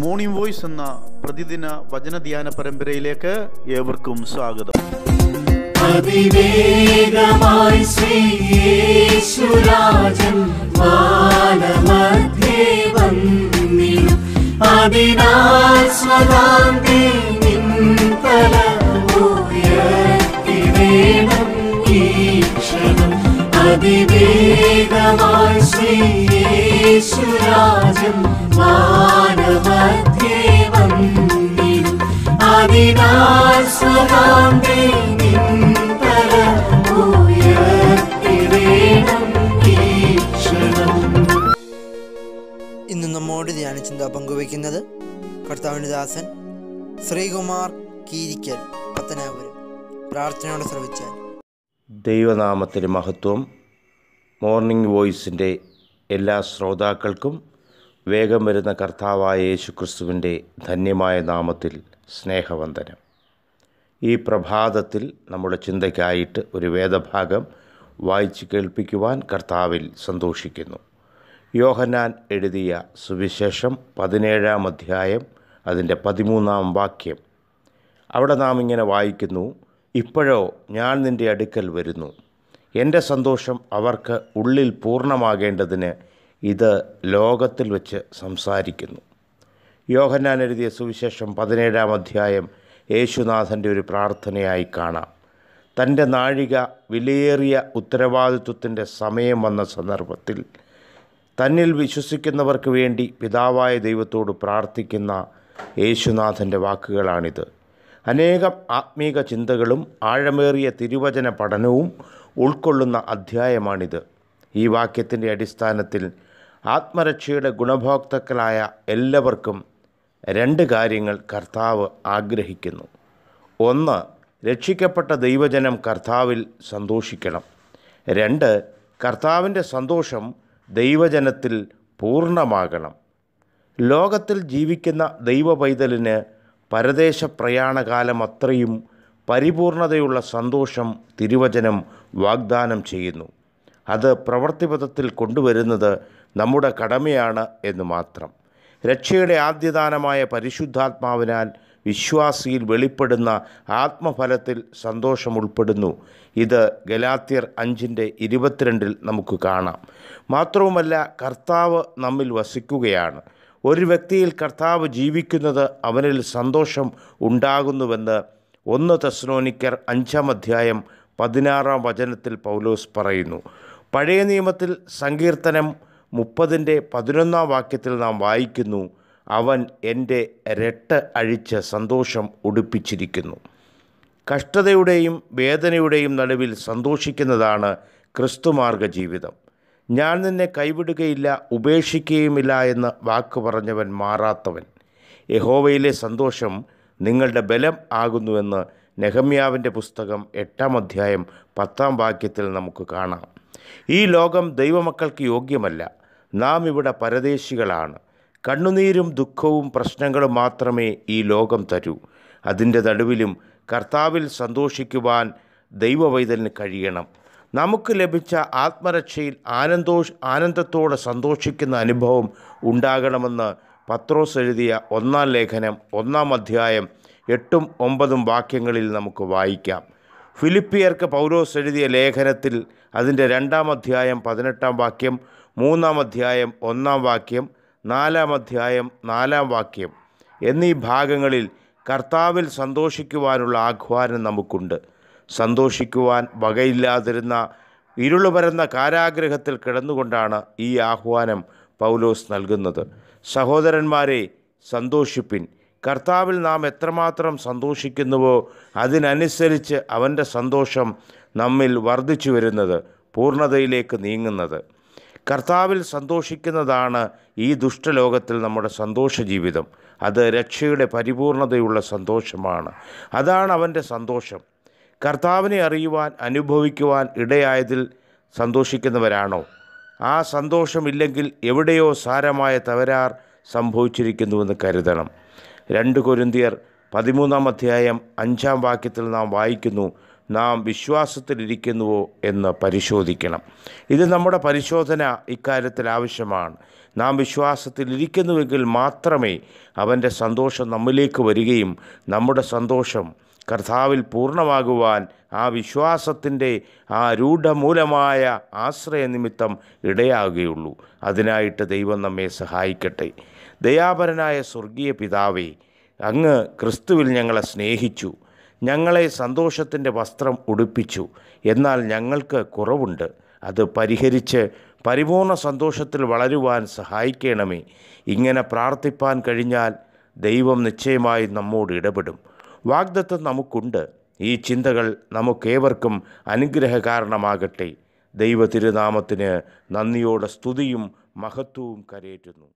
morning voice എന്ന പ്രതിദിന വചന ധ്യാന പരമ്പരയിലേക്ക് ഏവർക്കും സ്വാഗതം അതിവേഗമായി ഈ അതിവേഗമായി ശ്രീ യേശുരാജം ഇന്ന് നമ്മോട് ധ്യാന ചിന്ത പങ്കുവയ്ക്കുന്നത് കർത്താവിൻ്റെ ശ്രീകുമാർ കീരിക്കൽ പത്തനാപുരം പ്രാർത്ഥനയോടെ ശ്രമിച്ചാൽ ദൈവനാമത്തിൻ്റെ മഹത്വം മോർണിംഗ് വോയിസിൻ്റെ എല്ലാ ശ്രോതാക്കൾക്കും വേഗം വരുന്ന കർത്താവായ യേശുക്രിസ്തുവിൻ്റെ ധന്യമായ നാമത്തിൽ സ്നേഹവന്ദനം ഈ പ്രഭാതത്തിൽ നമ്മുടെ ചിന്തയ്ക്കായിട്ട് ഒരു വേദഭാഗം വായിച്ചു കേൾപ്പിക്കുവാൻ കർത്താവിൽ സന്തോഷിക്കുന്നു യോഹനാൻ എഴുതിയ സുവിശേഷം പതിനേഴാം അധ്യായം അതിൻ്റെ പതിമൂന്നാം വാക്യം അവിടെ നാം ഇങ്ങനെ വായിക്കുന്നു ഇപ്പോഴോ ഞാൻ നിൻ്റെ അടുക്കൽ വരുന്നു എൻ്റെ സന്തോഷം അവർക്ക് ഉള്ളിൽ പൂർണ്ണമാകേണ്ടതിന് ഇത് ലോകത്തിൽ വെച്ച് സംസാരിക്കുന്നു യോഹന്നാൻ എഴുതിയ സുവിശേഷം പതിനേഴാം അധ്യായം യേശുനാഥൻ്റെ ഒരു പ്രാർത്ഥനയായി കാണാം തൻ്റെ നാഴിക വിലയേറിയ ഉത്തരവാദിത്വത്തിൻ്റെ സമയം വന്ന സന്ദർഭത്തിൽ തന്നിൽ വിശ്വസിക്കുന്നവർക്ക് വേണ്ടി പിതാവായ ദൈവത്തോട് പ്രാർത്ഥിക്കുന്ന യേശുനാഥൻ്റെ വാക്കുകളാണിത് അനേകം ആത്മീക ചിന്തകളും ആഴമേറിയ തിരുവചന പഠനവും ഉൾക്കൊള്ളുന്ന അധ്യായമാണിത് ഈ വാക്യത്തിൻ്റെ അടിസ്ഥാനത്തിൽ ആത്മരക്ഷയുടെ ഗുണഭോക്താക്കളായ എല്ലാവർക്കും രണ്ട് കാര്യങ്ങൾ കർത്താവ് ആഗ്രഹിക്കുന്നു ഒന്ന് രക്ഷിക്കപ്പെട്ട ദൈവജനം കർത്താവിൽ സന്തോഷിക്കണം രണ്ട് കർത്താവിൻ്റെ സന്തോഷം ദൈവജനത്തിൽ പൂർണ്ണമാകണം ലോകത്തിൽ ജീവിക്കുന്ന ദൈവ പൈതലിന് പരദേശ പ്രയാണകാലം അത്രയും പരിപൂർണതയുള്ള സന്തോഷം തിരുവചനം വാഗ്ദാനം ചെയ്യുന്നു അത് പ്രവൃത്തിപഥത്തിൽ കൊണ്ടുവരുന്നത് നമ്മുടെ കടമയാണ് എന്ന് മാത്രം രക്ഷയുടെ ആദ്യദാനമായ പരിശുദ്ധാത്മാവിനാൽ വിശ്വാസിയിൽ വെളിപ്പെടുന്ന ആത്മഫലത്തിൽ സന്തോഷം ഉൾപ്പെടുന്നു ഇത് ഗലാത്യർ അഞ്ചിൻ്റെ ഇരുപത്തിരണ്ടിൽ നമുക്ക് കാണാം മാത്രവുമല്ല കർത്താവ് നമ്മിൽ വസിക്കുകയാണ് ഒരു വ്യക്തിയിൽ കർത്താവ് ജീവിക്കുന്നത് അവനിൽ സന്തോഷം ഉണ്ടാകുന്നുവെന്ന് ഒന്ന് തെസ്ലോനിക്കർ അഞ്ചാം അധ്യായം പതിനാറാം വചനത്തിൽ പൗലോസ് പറയുന്നു പഴയ നിയമത്തിൽ സങ്കീർത്തനം മുപ്പതിൻ്റെ പതിനൊന്നാം വാക്യത്തിൽ നാം വായിക്കുന്നു അവൻ എൻ്റെ രട്ട് അഴിച്ച് സന്തോഷം ഉടുപ്പിച്ചിരിക്കുന്നു കഷ്ടതയുടെയും വേദനയുടെയും നടുവിൽ സന്തോഷിക്കുന്നതാണ് ക്രിസ്തുമാർഗ ജീവിതം ഞാൻ നിന്നെ കൈവിടുകയില്ല ഉപേക്ഷിക്കുകയുമില്ല എന്ന് വാക്ക് പറഞ്ഞവൻ മാറാത്തവൻ യഹോവയിലെ സന്തോഷം നിങ്ങളുടെ ബലം ആകുന്നുവെന്ന് നെഹമ്യാവിൻ്റെ പുസ്തകം എട്ടാം അധ്യായം പത്താം വാക്യത്തിൽ നമുക്ക് കാണാം ഈ ലോകം ദൈവമക്കൾക്ക് യോഗ്യമല്ല നാം ഇവിടെ പരദേശികളാണ് കണ്ണുനീരും ദുഃഖവും പ്രശ്നങ്ങളും മാത്രമേ ഈ ലോകം തരൂ അതിൻ്റെ നടുവിലും കർത്താവിൽ സന്തോഷിക്കുവാൻ ദൈവവൈതലിന് കഴിയണം നമുക്ക് ലഭിച്ച ആത്മരക്ഷയിൽ ആനന്ദോഷ് ആനന്ദത്തോടെ സന്തോഷിക്കുന്ന അനുഭവം ഉണ്ടാകണമെന്ന് പത്രോസ് എഴുതിയ ഒന്നാം ലേഖനം ഒന്നാം അധ്യായം എട്ടും ഒമ്പതും വാക്യങ്ങളിൽ നമുക്ക് വായിക്കാം ഫിലിപ്പിയർക്ക് പൗലോസ് എഴുതിയ ലേഖനത്തിൽ അതിൻ്റെ രണ്ടാം അധ്യായം പതിനെട്ടാം വാക്യം മൂന്നാം അധ്യായം ഒന്നാം വാക്യം നാലാം അധ്യായം നാലാം വാക്യം എന്നീ ഭാഗങ്ങളിൽ കർത്താവിൽ സന്തോഷിക്കുവാനുള്ള ആഹ്വാനം നമുക്കുണ്ട് സന്തോഷിക്കുവാൻ വകയില്ലാതിരുന്ന ഇരുളുപരന്ന കാരാഗ്രഹത്തിൽ കിടന്നുകൊണ്ടാണ് ഈ ആഹ്വാനം പൗലോസ് നൽകുന്നത് സഹോദരന്മാരെ സന്തോഷിപ്പിൻ കർത്താവിൽ നാം എത്രമാത്രം സന്തോഷിക്കുന്നുവോ അതിനനുസരിച്ച് അവൻ്റെ സന്തോഷം നമ്മിൽ വർദ്ധിച്ചു വരുന്നത് പൂർണ്ണതയിലേക്ക് നീങ്ങുന്നത് കർത്താവിൽ സന്തോഷിക്കുന്നതാണ് ഈ ദുഷ്ടലോകത്തിൽ നമ്മുടെ സന്തോഷ ജീവിതം അത് രക്ഷയുടെ പരിപൂർണതയുള്ള സന്തോഷമാണ് അതാണ് അവൻ്റെ സന്തോഷം കർത്താവിനെ അറിയുവാൻ അനുഭവിക്കുവാൻ ഇടയായതിൽ സന്തോഷിക്കുന്നവരാണോ ആ സന്തോഷമില്ലെങ്കിൽ എവിടെയോ സാരമായ തകരാർ സംഭവിച്ചിരിക്കുന്നുവെന്ന് കരുതണം രണ്ട് കൊരിന്തിയർ പതിമൂന്നാം അധ്യായം അഞ്ചാം വാക്യത്തിൽ നാം വായിക്കുന്നു നാം വിശ്വാസത്തിലിരിക്കുന്നുവോ എന്ന് പരിശോധിക്കണം ഇത് നമ്മുടെ പരിശോധന ഇക്കാര്യത്തിൽ ആവശ്യമാണ് നാം വിശ്വാസത്തിലിരിക്കുന്നുവെങ്കിൽ മാത്രമേ അവൻ്റെ സന്തോഷം നമ്മിലേക്ക് വരികയും നമ്മുടെ സന്തോഷം കർത്താവിൽ പൂർണ്ണമാകുവാൻ ആ വിശ്വാസത്തിൻ്റെ ആ രൂഢമൂലമായ ആശ്രയനിമിത്തം ഇടയാകുകയുള്ളൂ അതിനായിട്ട് ദൈവം നമ്മെ സഹായിക്കട്ടെ ദയാപരനായ സ്വർഗീയ പിതാവേ അങ്ങ് ക്രിസ്തുവിൽ ഞങ്ങളെ സ്നേഹിച്ചു ഞങ്ങളെ സന്തോഷത്തിൻ്റെ വസ്ത്രം ഉടുപ്പിച്ചു എന്നാൽ ഞങ്ങൾക്ക് കുറവുണ്ട് അത് പരിഹരിച്ച് പരിപൂർണ സന്തോഷത്തിൽ വളരുവാൻ സഹായിക്കണമേ ഇങ്ങനെ പ്രാർത്ഥിപ്പാൻ കഴിഞ്ഞാൽ ദൈവം നിശ്ചയമായി നമ്മോട് ഇടപെടും വാഗ്ദത്തം നമുക്കുണ്ട് ഈ ചിന്തകൾ നമുക്കേവർക്കും അനുഗ്രഹകാരണമാകട്ടെ ദൈവ തിരുനാമത്തിന് നന്ദിയോടെ സ്തുതിയും മഹത്വവും കരയേറ്റുന്നു